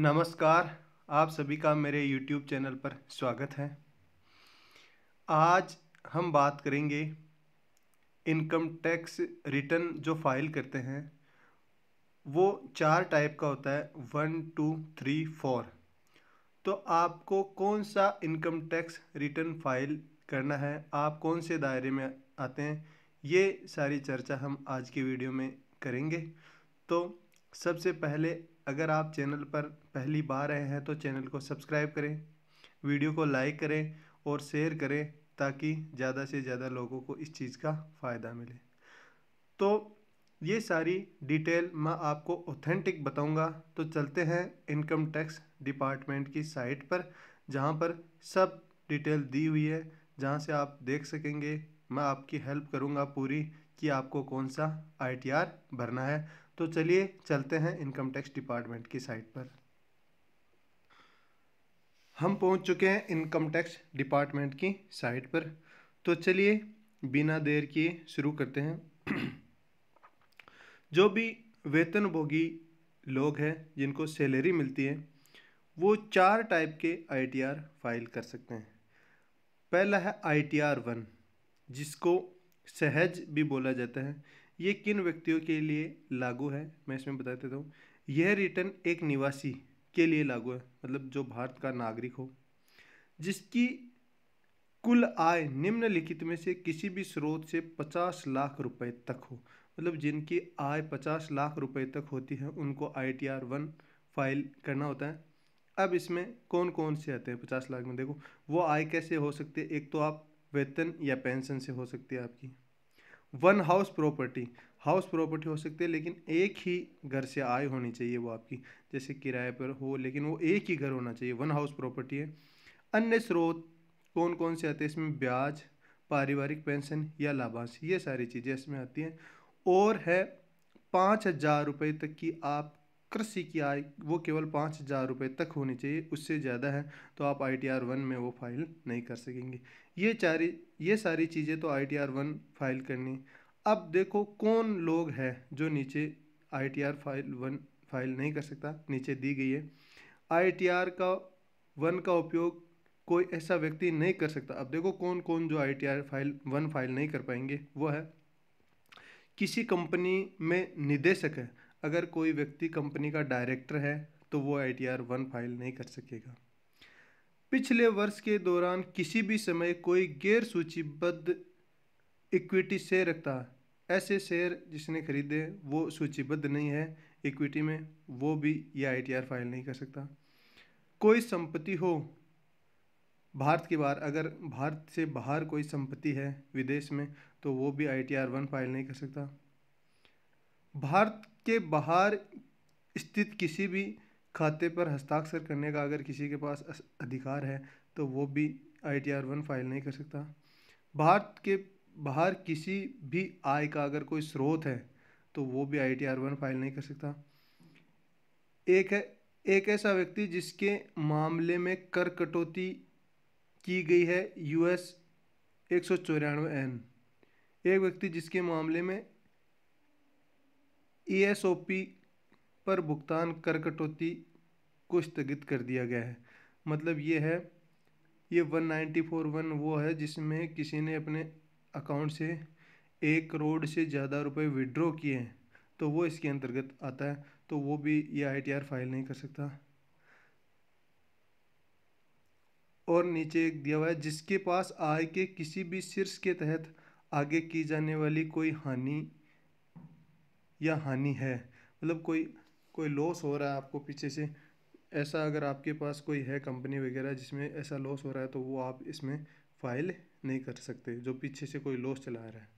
नमस्कार आप सभी का मेरे यूट्यूब चैनल पर स्वागत है आज हम बात करेंगे इनकम टैक्स रिटर्न जो फाइल करते हैं वो चार टाइप का होता है वन टू थ्री फोर तो आपको कौन सा इनकम टैक्स रिटर्न फाइल करना है आप कौन से दायरे में आते हैं ये सारी चर्चा हम आज की वीडियो में करेंगे तो सबसे पहले अगर आप चैनल पर पहली बार आए हैं तो चैनल को सब्सक्राइब करें वीडियो को लाइक करें और शेयर करें ताकि ज़्यादा से ज़्यादा लोगों को इस चीज़ का फ़ायदा मिले तो ये सारी डिटेल मैं आपको ऑथेंटिक बताऊंगा तो चलते हैं इनकम टैक्स डिपार्टमेंट की साइट पर जहां पर सब डिटेल दी हुई है जहां से आप देख सकेंगे मैं आपकी हेल्प करूंगा पूरी कि आपको कौन सा आईटीआर भरना है तो चलिए चलते हैं इनकम टैक्स डिपार्टमेंट की साइट पर हम पहुंच चुके हैं इनकम टैक्स डिपार्टमेंट की साइट पर तो चलिए बिना देर किए शुरू करते हैं जो भी वेतनभोगी लोग हैं जिनको सैलरी मिलती है वो चार टाइप के आईटीआर फाइल कर सकते हैं पहला है आईटीआर वन जिसको सहज भी बोला जाता है ये किन व्यक्तियों के लिए लागू है मैं इसमें बता देता हूँ यह रिटर्न एक निवासी के लिए लागू है मतलब जो भारत का नागरिक हो जिसकी कुल आय निम्नलिखित में से किसी भी स्रोत से पचास लाख रुपए तक हो मतलब जिनकी आय पचास लाख रुपए तक होती है उनको I T R one file करना होता है अब इसमें कौन कौन से आते हैं पचास लाख में देखो वो आय कैसे हो सकती है एक तो आप वेतन या पेंशन से हो सकती है आपकी one house property house property हो सकती है लेकिन एक ही घर से आय होनी चाहिए वो आपकी जैसे किराए पर हो लेकिन वो एक ही घर होना चाहिए वन हाउस प्रॉपर्टी है अन्य स्रोत कौन कौन से आते हैं इसमें ब्याज पारिवारिक पेंशन या लाभांश ये सारी चीज़ें इसमें आती हैं और है पाँच हज़ार रुपये तक की आप कृषि की आय वो केवल पाँच हज़ार रुपये तक होनी चाहिए उससे ज़्यादा है तो आप आई टी आर वन में वो फाइल नहीं कर सकेंगे ये चारी ये सारी चीज़ें तो I T R one file करनी अब देखो कौन लोग हैं जो नीचे I T R file one file नहीं कर सकता नीचे दी गई है आई टी आर का वन का उपयोग कोई ऐसा व्यक्ति नहीं कर सकता अब देखो कौन कौन जो I T R file one file नहीं कर पाएंगे वो है किसी कंपनी में निदेशक है अगर कोई व्यक्ति कंपनी का डायरेक्टर है तो वो I T R one file नहीं कर सकेगा पिछले वर्ष के दौरान किसी भी समय कोई गैर सूचीबद्ध इक्विटी शेयर रखता ऐसे शेयर जिसने खरीदे वो सूचीबद्ध नहीं है इक्विटी में वो भी ये आई टी आर फाइल नहीं कर सकता कोई संपत्ति हो भारत के बाहर अगर भारत से बाहर कोई संपत्ति है विदेश में तो वो भी I T R one file नहीं कर सकता भारत के बाहर स्थित किसी भी खाते पर हस्ताक्षर करने का अगर किसी के पास अधिकार है तो वो भी I T R one file नहीं कर सकता भारत के बाहर किसी भी आय का अगर कोई स्रोत है तो वो भी I T R one file नहीं कर सकता एक है एक ऐसा व्यक्ति जिसके मामले में कर कटौती की गई है यूएस एक सौ चौरानवे एन एक व्यक्ति जिसके मामले में ई एस ओ पी पर भुगतान कर कटौती को स्थगित कर दिया गया है मतलब ये है ये वन नाइन्टी फोर वन वो है जिसमें किसी ने अपने अकाउंट से एक करोड़ से ज़्यादा रुपए विड्रॉ किए हैं तो वो इसके अंतर्गत आता है तो वो भी ये आईटीआर फाइल नहीं कर सकता और नीचे एक दिया हुआ है जिसके पास आय के किसी भी शीर्ष के तहत आगे की जाने वाली कोई हानि या हानि है मतलब कोई कोई लॉस हो रहा है आपको पीछे से ऐसा अगर आपके पास कोई है कंपनी वगैरह जिसमें ऐसा लॉस हो रहा है तो वो आप इसमें फाइल नहीं कर सकते जो पीछे से कोई लॉस चला रहा है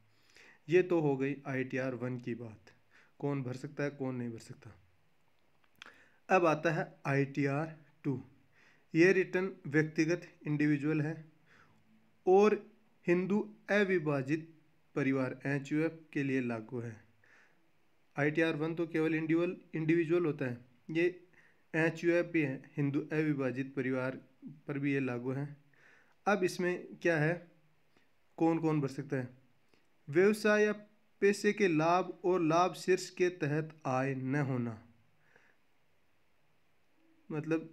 ये तो हो गई आई टी आर वन की बात कौन भर सकता है कौन नहीं भर सकता अब आता है आई टी आर टू ये रिटर्न व्यक्तिगत इंडिविजुअल है और हिंदू अविभाजित परिवार एच के लिए लागू है आई टी आर वन तो केवल इंडिवल इंडिविजुअल होता है ये एच यू एफ भी है हिंदू अविभाजित परिवार पर भी ये लागू है अब इसमें क्या है कौन कौन भर सकता है व्यवसाय या पैसे के लाभ और लाभ शीर्ष के तहत आय न होना मतलब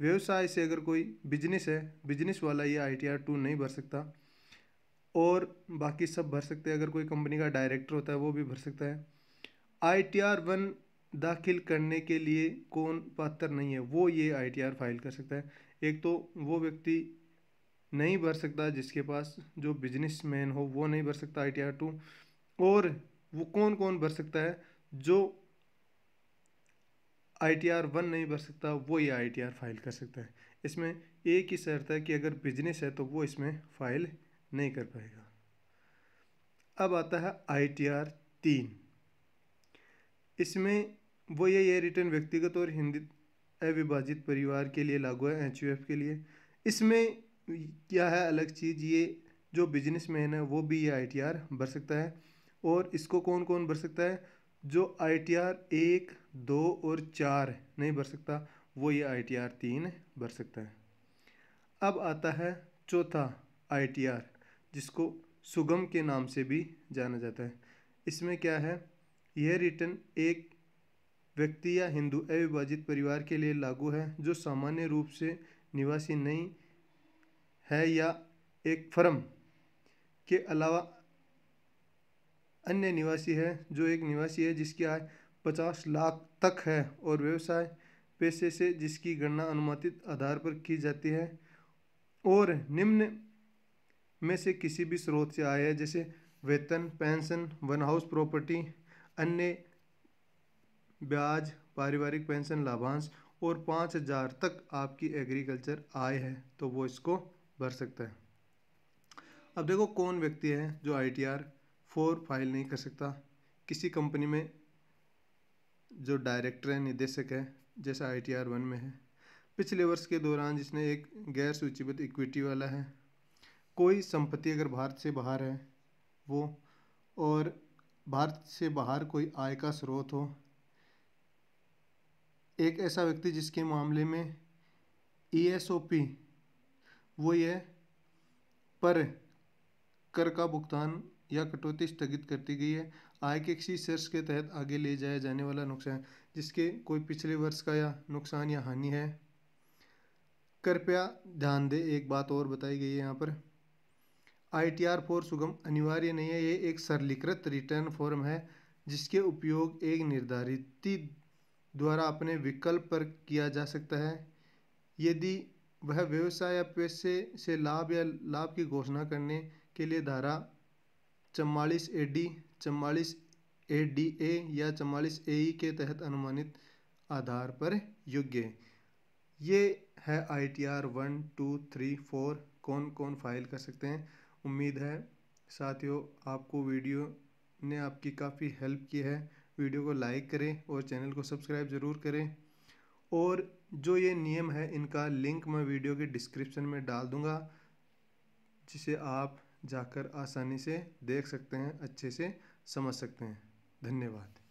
व्यवसाय से अगर कोई बिजनेस है बिजनेस वाला ये आई टी आर टू नहीं भर सकता और बाकी सब भर सकते हैं अगर कोई कंपनी का डायरेक्टर होता है वो भी भर सकता है आई टी आर वन दाखिल करने के लिए कौन पात्र नहीं है वो ये आई टी आर फाइल कर सकता है एक तो वो व्यक्ति नहीं भर सकता जिसके पास जो बिजनेस मैन हो वो नहीं भर सकता आई टी आर टू और वो कौन कौन भर सकता है जो आई टी आर वन नहीं भर सकता वो ये आई टी आर फाइल कर सकता है इसमें एक ही शर्त है कि अगर बिजनेस है तो वो इसमें फाइल नहीं कर पाएगा अब आता है आई टी आर तीन इसमें वो ये ये रिटर्न व्यक्तिगत और हिंदी अविभाजित परिवार के लिए लागू है एच के लिए इसमें क्या है अलग चीज़ ये जो बिजनेस मैन है वो भी ये आई भर सकता है और इसको कौन कौन भर सकता है जो आई टी आर एक दो और चार नहीं भर सकता वो ये आई टी आर तीन भर सकता है अब आता है चौथा आई टी आर जिसको सुगम के नाम से भी जाना जाता है इसमें क्या है यह रिटर्न एक व्यक्ति या हिंदू अविभाजित परिवार के लिए लागू है जो सामान्य रूप से निवासी नहीं है या एक फर्म के अलावा अन्य निवासी है जो एक निवासी है जिसकी आय पचास लाख तक है और व्यवसाय पैसे से जिसकी गणना अनुमानित आधार पर की जाती है और निम्न में से किसी भी स्रोत से आए है जैसे वेतन पेंशन वन हाउस प्रॉपर्टी अन्य ब्याज पारिवारिक पेंशन लाभांश और पाँच हज़ार तक आपकी एग्रीकल्चर आय है तो वो इसको भर सकता है अब देखो कौन व्यक्ति है जो I T R four file नहीं कर सकता किसी कंपनी में जो डायरेक्टर है निदेशक है जैसा आई टी आर वन में है पिछले वर्ष के दौरान जिसने एक गैर सूचीबद्ध इक्विटी वाला है कोई संपत्ति अगर भारत से बाहर है वो और भारत से बाहर कोई आय का स्रोत हो एक ऐसा व्यक्ति जिसके मामले में ई एस ओ पी वो ये पर कर का भुगतान या कटौती स्थगित करती गई है आय के किसी शीर्ष के तहत आगे ले जाया जाने वाला नुकसान जिसके कोई पिछले वर्ष का या नुकसान या हानि है कृपया ध्यान दें एक बात और बताई गई है यहाँ पर आई टी आर फोर सुगम अनिवार्य नहीं है ये एक सरलीकृत रिटर्न फॉर्म है जिसके उपयोग एक निर्धारित द्वारा अपने विकल्प पर किया जा सकता है यदि वह व्यवसाय या पैसे से लाभ या लाभ की घोषणा करने के लिए धारा चम्मालीस A D चम्मालीस A D A या चवालीस ए ई के तहत अनुमानित आधार पर योग्य ये है I T R one two three four कौन कौन फाइल कर सकते हैं उम्मीद है साथियों आपको वीडियो ने आपकी काफ़ी हेल्प की है वीडियो को लाइक करें और चैनल को सब्सक्राइब ज़रूर करें और जो ये नियम है इनका लिंक मैं वीडियो के डिस्क्रिप्शन में डाल दूँगा जिसे आप जाकर आसानी से देख सकते हैं अच्छे से समझ सकते हैं धन्यवाद